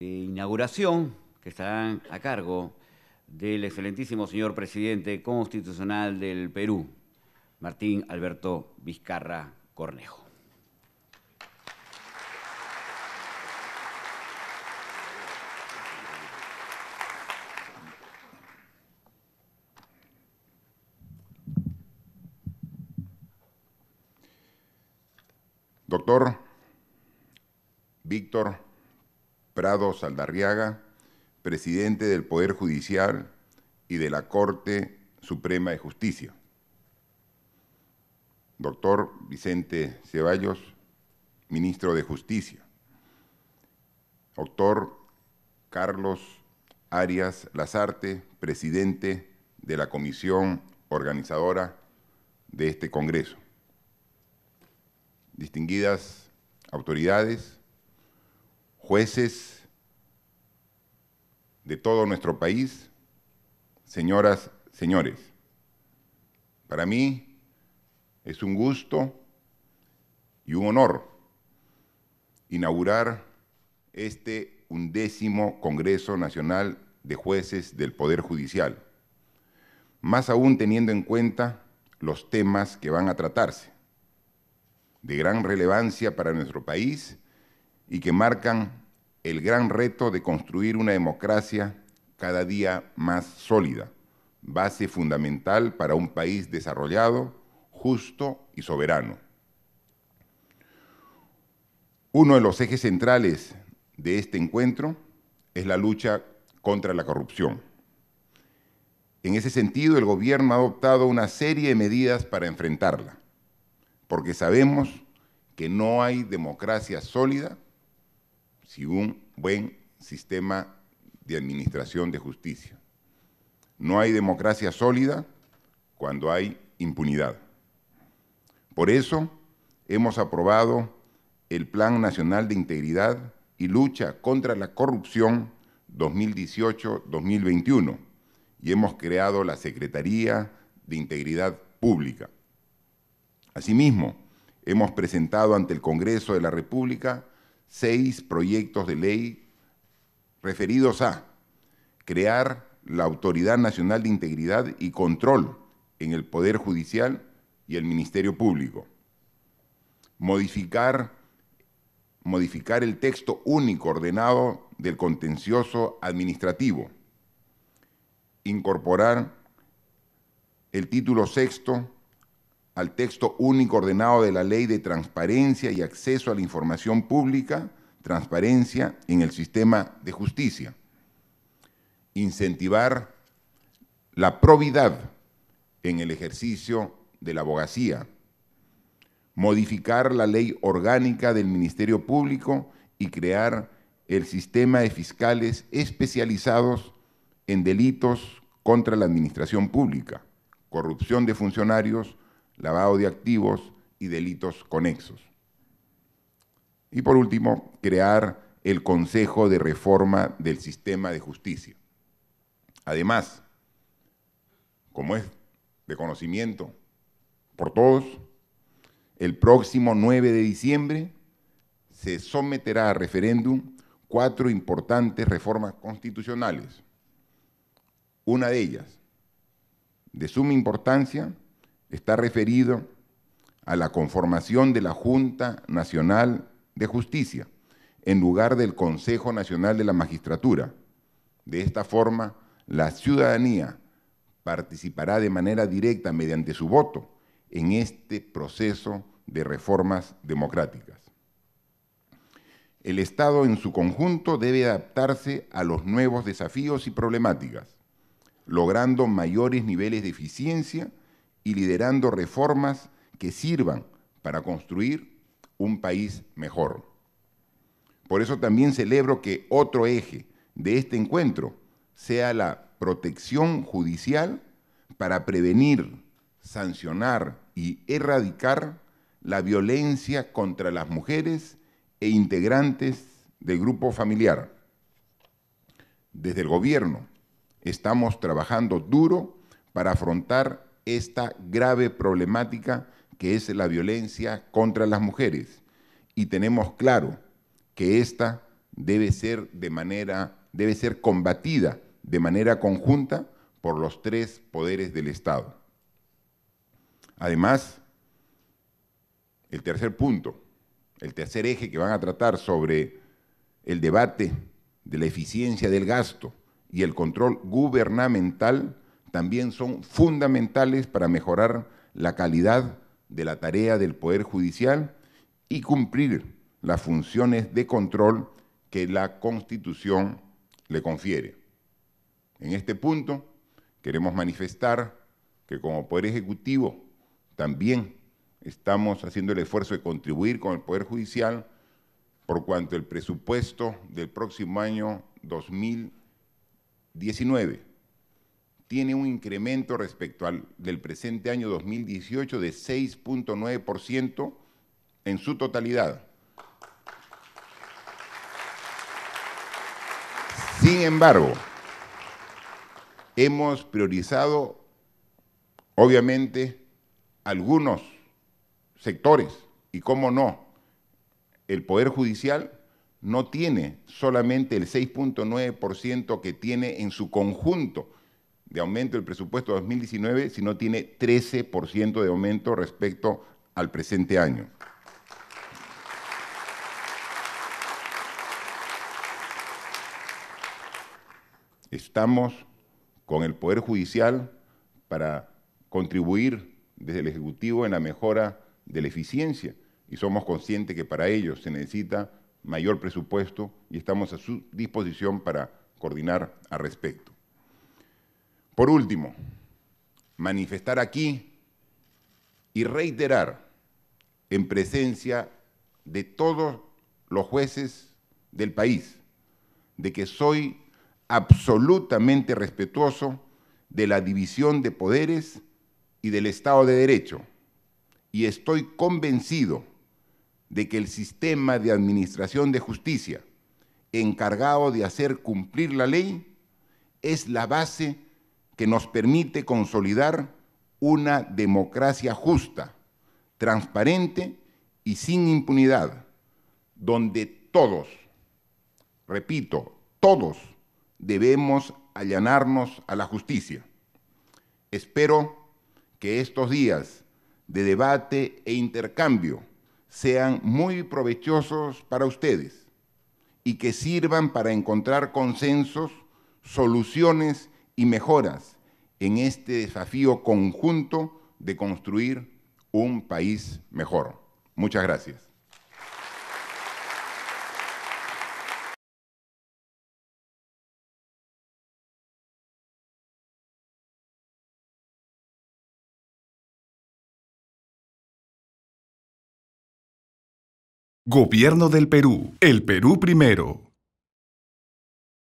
inauguración que estarán a cargo del excelentísimo señor presidente constitucional del Perú, Martín Alberto Vizcarra Cornejo. Doctor Víctor Prado Saldarriaga, presidente del Poder Judicial y de la Corte Suprema de Justicia. Doctor Vicente Ceballos, ministro de Justicia. Doctor Carlos Arias Lazarte, presidente de la comisión organizadora de este Congreso. Distinguidas autoridades, jueces de todo nuestro país, señoras, señores. Para mí es un gusto y un honor inaugurar este undécimo Congreso Nacional de Jueces del Poder Judicial, más aún teniendo en cuenta los temas que van a tratarse, de gran relevancia para nuestro país y que marcan el gran reto de construir una democracia cada día más sólida, base fundamental para un país desarrollado, justo y soberano. Uno de los ejes centrales de este encuentro es la lucha contra la corrupción. En ese sentido, el gobierno ha adoptado una serie de medidas para enfrentarla, porque sabemos que no hay democracia sólida sin un buen sistema de administración de justicia. No hay democracia sólida cuando hay impunidad. Por eso hemos aprobado el Plan Nacional de Integridad y Lucha contra la Corrupción 2018-2021 y hemos creado la Secretaría de Integridad Pública. Asimismo, hemos presentado ante el Congreso de la República seis proyectos de ley referidos a crear la Autoridad Nacional de Integridad y Control en el Poder Judicial y el Ministerio Público, modificar, modificar el texto único ordenado del contencioso administrativo, incorporar el título sexto al texto único ordenado de la Ley de Transparencia y Acceso a la Información Pública, transparencia en el sistema de justicia, incentivar la probidad en el ejercicio de la abogacía, modificar la ley orgánica del Ministerio Público y crear el sistema de fiscales especializados en delitos contra la administración pública, corrupción de funcionarios, lavado de activos y delitos conexos. Y por último, crear el Consejo de Reforma del Sistema de Justicia. Además, como es de conocimiento por todos, el próximo 9 de diciembre se someterá a referéndum cuatro importantes reformas constitucionales. Una de ellas, de suma importancia, está referido a la conformación de la Junta Nacional de Justicia en lugar del Consejo Nacional de la Magistratura. De esta forma, la ciudadanía participará de manera directa mediante su voto en este proceso de reformas democráticas. El Estado en su conjunto debe adaptarse a los nuevos desafíos y problemáticas, logrando mayores niveles de eficiencia y liderando reformas que sirvan para construir un país mejor. Por eso también celebro que otro eje de este encuentro sea la protección judicial para prevenir, sancionar y erradicar la violencia contra las mujeres e integrantes del grupo familiar. Desde el gobierno estamos trabajando duro para afrontar esta grave problemática que es la violencia contra las mujeres. Y tenemos claro que esta debe ser de manera debe ser combatida de manera conjunta por los tres poderes del Estado. Además, el tercer punto, el tercer eje que van a tratar sobre el debate de la eficiencia del gasto y el control gubernamental también son fundamentales para mejorar la calidad de la tarea del Poder Judicial y cumplir las funciones de control que la Constitución le confiere. En este punto, queremos manifestar que como Poder Ejecutivo también estamos haciendo el esfuerzo de contribuir con el Poder Judicial por cuanto el presupuesto del próximo año 2019 tiene un incremento respecto al del presente año 2018 de 6.9% en su totalidad. Sin embargo, hemos priorizado, obviamente, algunos sectores y cómo no, el Poder Judicial no tiene solamente el 6.9% que tiene en su conjunto de aumento del presupuesto 2019, si no tiene 13% de aumento respecto al presente año. Estamos con el Poder Judicial para contribuir desde el Ejecutivo en la mejora de la eficiencia y somos conscientes que para ello se necesita mayor presupuesto y estamos a su disposición para coordinar al respecto. Por último, manifestar aquí y reiterar en presencia de todos los jueces del país de que soy absolutamente respetuoso de la división de poderes y del Estado de Derecho y estoy convencido de que el sistema de administración de justicia encargado de hacer cumplir la ley es la base que nos permite consolidar una democracia justa, transparente y sin impunidad, donde todos, repito, todos debemos allanarnos a la justicia. Espero que estos días de debate e intercambio sean muy provechosos para ustedes y que sirvan para encontrar consensos, soluciones y mejoras en este desafío conjunto de construir un país mejor. Muchas gracias. Gobierno del Perú. El Perú primero.